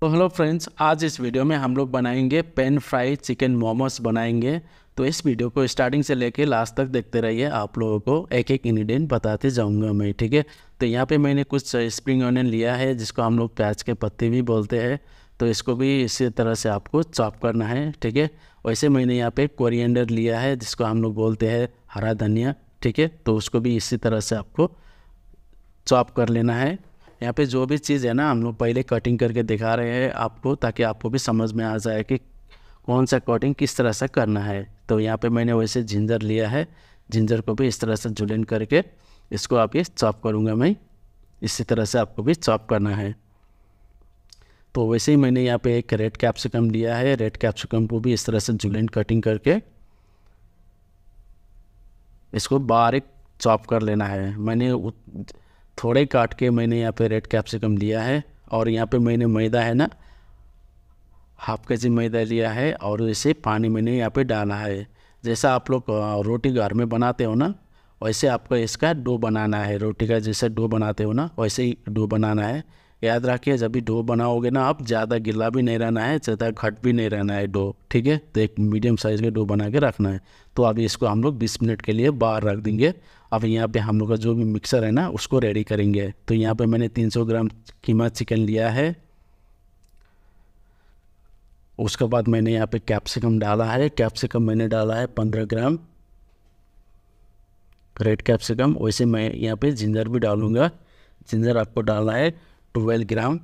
तो hello friends आज इस वीडियो में हम लोग बनाएंगे पेन फ्राई चिकन मोमोस बनाएंगे तो इस वीडियो को स्टार्टिंग से लेके लास्ट तक देखते रहिए आप लोगों को एक एक इन्ग्रीडियंट बताते जाऊंगा मैं ठीक है तो यहाँ पे मैंने कुछ स्प्रिंग uh, ऑनियन लिया है जिसको हम लोग प्याज के पत्ते भी बोलते हैं तो इसको भी इसी तरह से आपको चॉप करना है ठीक है वैसे मैंने यहाँ पर कोरियंडर लिया है जिसको हम लोग बोलते हैं हरा धनिया ठीक है तो उसको भी इसी तरह से आपको चॉप कर लेना है यहाँ पे जो भी चीज़ है ना हम लोग पहले कटिंग करके दिखा रहे हैं आपको ताकि आपको भी समझ में आ जाए कि कौन सा कटिंग किस तरह से करना है तो यहाँ पे मैंने वैसे जिंजर लिया है जिंजर को भी इस तरह से जुलेन करके इसको आप ये चॉप करूँगा मैं इसी तरह से आपको भी चॉप करना है तो वैसे ही मैंने यहाँ पे एक रेड कैप्सिकम लिया है रेड कैप्सिकम को भी इस तरह से जुलेंट कटिंग करके इसको बारीक चॉप कर लेना है मैंने थोड़े काट के मैंने यहाँ पे रेड कैप्सिकम लिया है और यहाँ पे मैंने मैदा है ना हाफ के जी मैदा लिया है और इसे पानी मैंने यहाँ पे डाला है जैसा आप लोग रोटी घर में बनाते हो ना वैसे आपको इसका डो बनाना है रोटी का जैसे डो बनाते हो ना वैसे ही डो बनाना है याद रखिए जब भी डो बनाओगे ना आप ज़्यादा गिला भी नहीं रहना है ज़्यादा घट भी नहीं रहना है डो ठीक है तो एक मीडियम साइज़ का डो बना के रखना है तो अभी इसको हम लोग बीस मिनट के लिए बाहर रख देंगे अब यहाँ पे हम लोग का जो भी मिक्सर है ना उसको रेडी करेंगे तो यहाँ पे मैंने 300 ग्राम कीमा चिकन लिया है उसके बाद मैंने यहाँ पे कैप्सिकम डाला है कैप्सिकम मैंने डाला है पंद्रह ग्राम रेड कैप्सिकम वैसे मैं यहाँ पे जिंजर भी डालूँगा जिंजर आपको डालना है ट्वेल्व ग्राम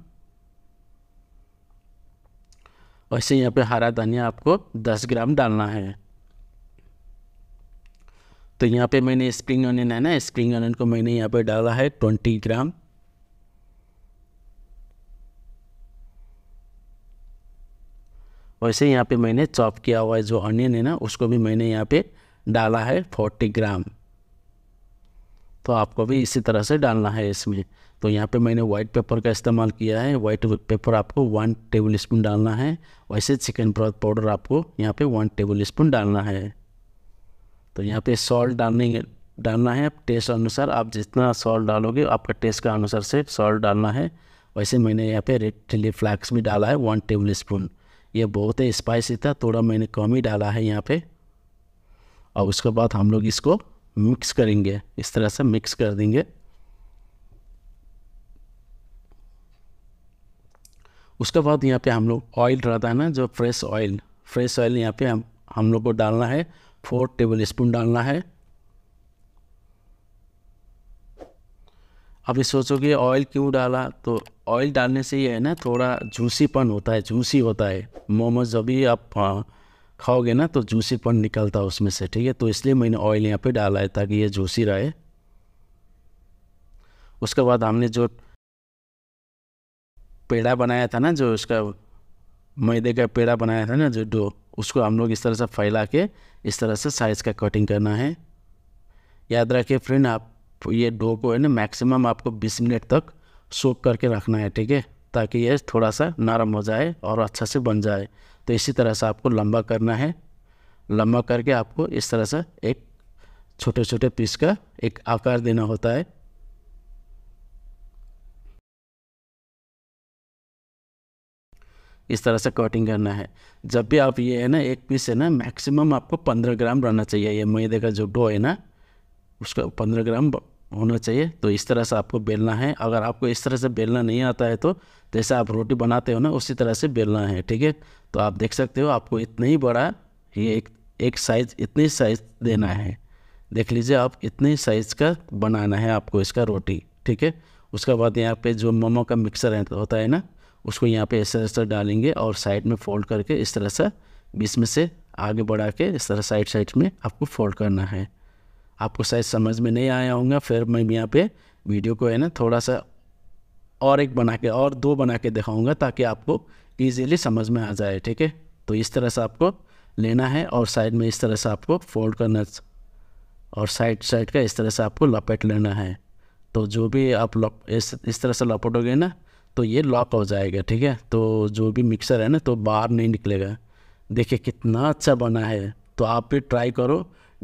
वैसे यहाँ पे हरा धनिया आपको दस ग्राम डालना है तो यहाँ पे मैंने स्प्रिंग ऑनियन है ना स्प्रिंग ऑनियन को मैंने यहाँ पे डाला है ट्वेंटी ग्राम वैसे यहाँ पे मैंने चॉप किया हुआ जो ऑनियन है ना उसको भी मैंने यहाँ पे डाला है फोर्टी ग्राम तो आपको भी इसी तरह से डालना है इसमें तो यहाँ पे मैंने वाइट पेपर का इस्तेमाल किया है वाइट पेपर आपको वन टेबल स्पून डालना है वैसे चिकन ब्रॉथ पाउडर आपको यहाँ पे वन टेबल स्पून डालना है तो यहाँ पे सॉल्ट डालने डालना है टेस्ट अनुसार आप जितना सॉल्ट डालोगे आपका टेस्ट का अनुसार से सॉल्ट डालना है वैसे मैंने यहाँ पे रेड चिली फ्लैक्स भी डाला है वन टेबल स्पून ये बहुत ही स्पाइसी था थोड़ा मैंने कम ही डाला है यहाँ पे और उसके बाद हम लोग इसको मिक्स करेंगे इस तरह से मिक्स कर देंगे उसके बाद यहाँ पे हम लोग ऑयल रहता है ना जो फ्रेश ऑयल फ्रेश ऑयल यहाँ पे हम हम लोग को डालना है फोर टेबल स्पून डालना है अभी सोचोगे ऑयल क्यों डाला तो ऑयल डालने से ये है ना थोड़ा जूसीपन होता है जूसी होता है मोमोज अभी आप हाँ, खाओगे ना तो जूसीपन निकलता है उसमें से ठीक है तो इसलिए मैंने ऑयल यहाँ पे डाला है ताकि ये जूसी रहे उसके बाद हमने जो पेड़ा बनाया था ना जो उसका मैदे का पेड़ा बनाया था ना जो डो उसको हम लोग इस तरह से फैला के इस तरह से साइज़ का कटिंग करना है याद रखिए फ्रेंड आप ये डो को है ना मैक्सिमम आपको 20 मिनट तक सोख करके रखना है ठीक है ताकि ये थोड़ा सा नरम हो जाए और अच्छा से बन जाए तो इसी तरह से आपको लंबा करना है लंबा करके आपको इस तरह से एक छोटे छोटे पीस का एक आकार देना होता है इस तरह से कटिंग करना है जब भी आप ये है ना एक पीस है ना मैक्सिमम आपको पंद्रह ग्राम रहना चाहिए ये मैदे का जो डो है ना उसका पंद्रह ग्राम होना चाहिए तो इस तरह से आपको बेलना है अगर आपको इस तरह से बेलना नहीं आता है तो जैसे आप रोटी बनाते हो ना उसी तरह से बेलना है ठीक है तो आप देख सकते हो आपको इतना ही बड़ा ये एक एक साइज़ इतनी साइज़ देना है देख लीजिए आप इतने साइज़ का बनाना है आपको इसका रोटी ठीक है उसके बाद यहाँ पे जो मोमो का मिक्सर है, होता है ना उसको यहाँ पे इस तरह से डालेंगे और साइड में फोल्ड करके इस तरह से बीच में से आगे बढ़ा के इस तरह साइड साइड में आपको फोल्ड करना है आपको शायद समझ में नहीं आया होगा फिर मैं यहाँ पे वीडियो को है ना थोड़ा सा और एक बना के और दो बना के दिखाऊँगा ताकि आपको ईजिली समझ में आ जाए ठीक है तो इस तरह से आपको लेना है और साइड में इस तरह से आपको फोल्ड करना और साइड साइड का इस तरह से आपको लपेट लेना है तो जो भी आप लॉक इस इस तरह से लपटोगे ना तो ये लॉक हो जाएगा ठीक है तो जो भी मिक्सर है ना तो बाहर नहीं निकलेगा देखिए कितना अच्छा बना है तो आप भी ट्राई करो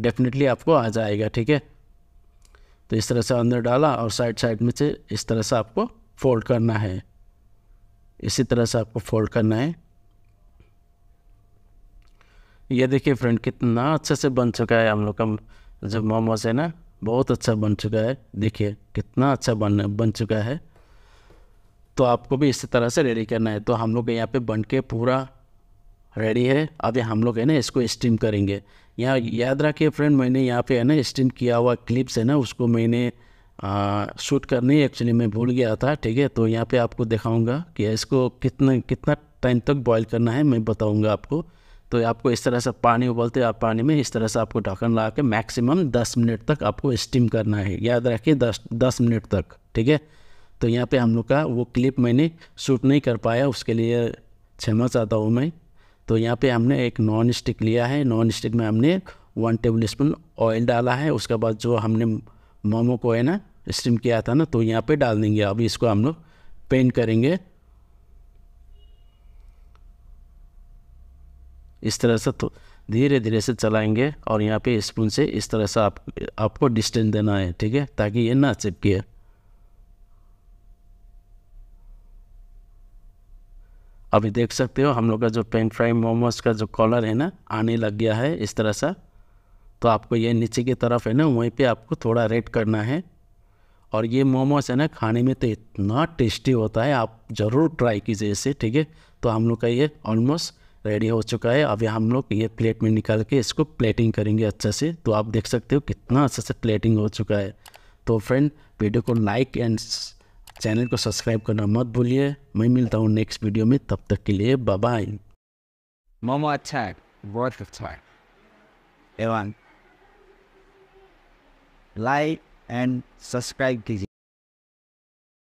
डेफिनेटली आपको आ जाएगा ठीक है तो इस तरह से अंदर डाला और साइड साइड में से इस तरह से आपको फोल्ड करना है इसी तरह से आपको फोल्ड करना है ये देखिए फ्रेंड कितना अच्छे से बन चुका है हम लोग का जो मोमोज है ना बहुत अच्छा बन चुका है देखिए कितना अच्छा बन बन चुका है तो आपको भी इसी तरह से रेडी करना है तो हम लोग यहाँ पे बन के पूरा रेडी है अभी हम लोग है ना इसको स्टीम करेंगे यहाँ याद रखिए फ्रेंड मैंने यहाँ पे है ना स्टिंट किया हुआ क्लिप्स है ना उसको मैंने आ, शूट करने एक्चुअली मैं भूल गया था ठीक है तो यहाँ पे आपको दिखाऊंगा कि इसको कितना कितना टाइम तक बॉईल करना है मैं बताऊंगा आपको तो आपको इस तरह से पानी उबलते आप पानी में इस तरह से आपको ढक्कन लगा के मैक्सिमम दस मिनट तक आपको स्टीम करना है याद रखिए दस दस मिनट तक ठीक है तो यहाँ पे हम लोग का वो क्लिप मैंने शूट नहीं कर पाया उसके लिए क्षमा चाहता हूँ मैं तो यहाँ पे हमने एक नॉन स्टिक लिया है नॉन स्टिक में हमने वन टेबल स्पून ऑयल डाला है उसके बाद जो हमने मोमो को है ना स्टीम किया था ना तो यहाँ पे डाल देंगे अभी इसको हम लोग पेंट करेंगे इस तरह से तो धीरे धीरे से चलाएंगे और यहाँ पे स्पून से इस तरह से आप आपको डिस्टेंस देना है ठीक है ताकि ये ना चिपके अभी देख सकते हो हम लोग का जो पेन फ्राई मोमोज का जो कॉलर है ना आने लग गया है इस तरह सा तो आपको ये नीचे की तरफ है ना वहीं पे आपको थोड़ा रेड करना है और ये मोमोज है ना खाने में तो इतना टेस्टी होता है आप ज़रूर ट्राई कीजिए इसे ठीक है तो हम लोग का ये ऑलमोस्ट रेडी हो चुका है अभी हम लोग ये प्लेट में निकाल के इसको प्लेटिंग करेंगे अच्छे से तो आप देख सकते हो कितना अच्छे से प्लेटिंग हो चुका है तो फ्रेंड वीडियो को लाइक एंड चैनल को सब्सक्राइब करना मत भूलिए मैं मिलता हूँ नेक्स्ट वीडियो में तब तक के लिए बाय मोमो अच्छा है बहुत अच्छा है एवं लाइक एंड सब्सक्राइब कीजिए